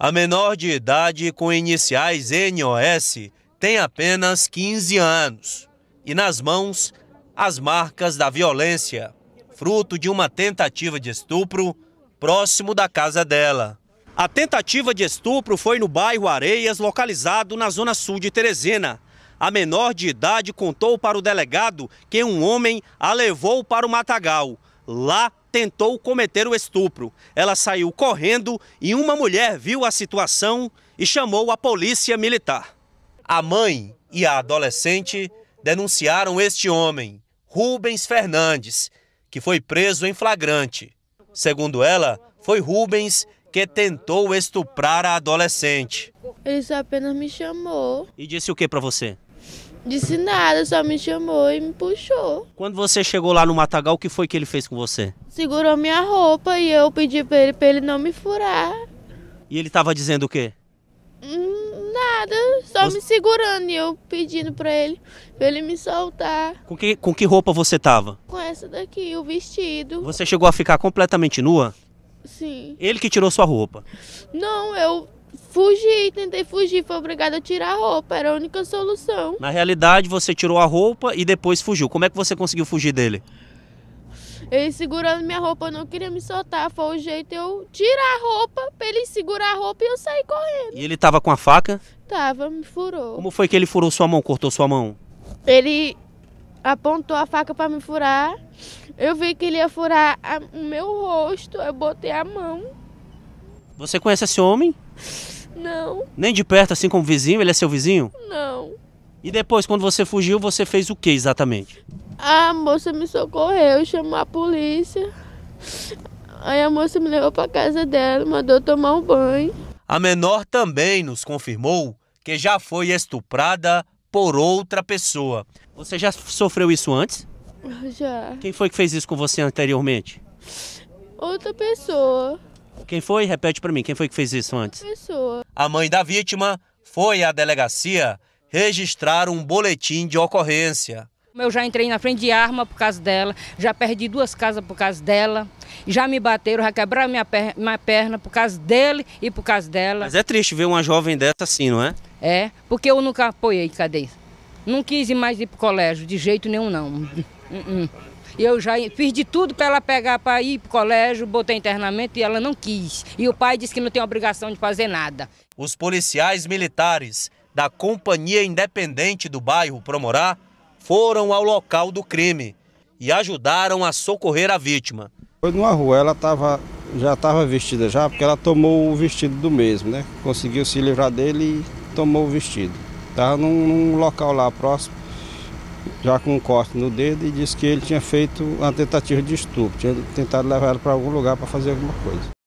A menor de idade com iniciais NOS tem apenas 15 anos e nas mãos as marcas da violência, fruto de uma tentativa de estupro próximo da casa dela. A tentativa de estupro foi no bairro Areias, localizado na zona sul de Teresina. A menor de idade contou para o delegado que um homem a levou para o matagal lá tentou cometer o estupro. Ela saiu correndo e uma mulher viu a situação e chamou a polícia militar. A mãe e a adolescente denunciaram este homem, Rubens Fernandes, que foi preso em flagrante. Segundo ela, foi Rubens que tentou estuprar a adolescente. Ele só apenas me chamou. E disse o que para você? Disse nada, só me chamou e me puxou. Quando você chegou lá no matagal, o que foi que ele fez com você? Segurou minha roupa e eu pedi pra ele, pra ele não me furar. E ele tava dizendo o quê? Hum, nada, só você... me segurando e eu pedindo pra ele, pra ele me soltar. Com que, com que roupa você tava? Com essa daqui, o vestido. Você chegou a ficar completamente nua? Sim. Ele que tirou sua roupa? Não, eu Fugi, tentei fugir, fui obrigada a tirar a roupa, era a única solução. Na realidade, você tirou a roupa e depois fugiu. Como é que você conseguiu fugir dele? Ele segurando minha roupa, não queria me soltar, foi o jeito eu tirar a roupa, pra ele segurar a roupa e eu sair correndo. E ele tava com a faca? Tava, me furou. Como foi que ele furou sua mão, cortou sua mão? Ele apontou a faca para me furar. Eu vi que ele ia furar o meu rosto, eu botei a mão. Você conhece esse homem? Não. Nem de perto, assim como vizinho? Ele é seu vizinho? Não. E depois, quando você fugiu, você fez o que exatamente? A moça me socorreu, chamou a polícia. Aí a moça me levou para casa dela, mandou tomar um banho. A menor também nos confirmou que já foi estuprada por outra pessoa. Você já sofreu isso antes? Já. Quem foi que fez isso com você anteriormente? Outra pessoa. Quem foi? Repete para mim, quem foi que fez isso antes? Pessoa. A mãe da vítima foi à delegacia registrar um boletim de ocorrência. Eu já entrei na frente de arma por causa dela, já perdi duas casas por causa dela, já me bateram, já quebraram minha, per minha perna por causa dele e por causa dela. Mas é triste ver uma jovem dessa assim, não é? É, porque eu nunca apoiei, cadê? Não quis mais ir para o colégio, de jeito nenhum, não. Uh-uh. Eu já fiz de tudo para ela pegar para ir para o colégio, botei internamento e ela não quis. E o pai disse que não tem obrigação de fazer nada. Os policiais militares da Companhia Independente do bairro Promorá foram ao local do crime e ajudaram a socorrer a vítima. Foi numa rua, ela tava, já estava vestida já, porque ela tomou o vestido do mesmo, né? Conseguiu se livrar dele e tomou o vestido. Estava num, num local lá próximo, já com um corte no dedo, e disse que ele tinha feito uma tentativa de estupro, tinha tentado levar ela para algum lugar para fazer alguma coisa.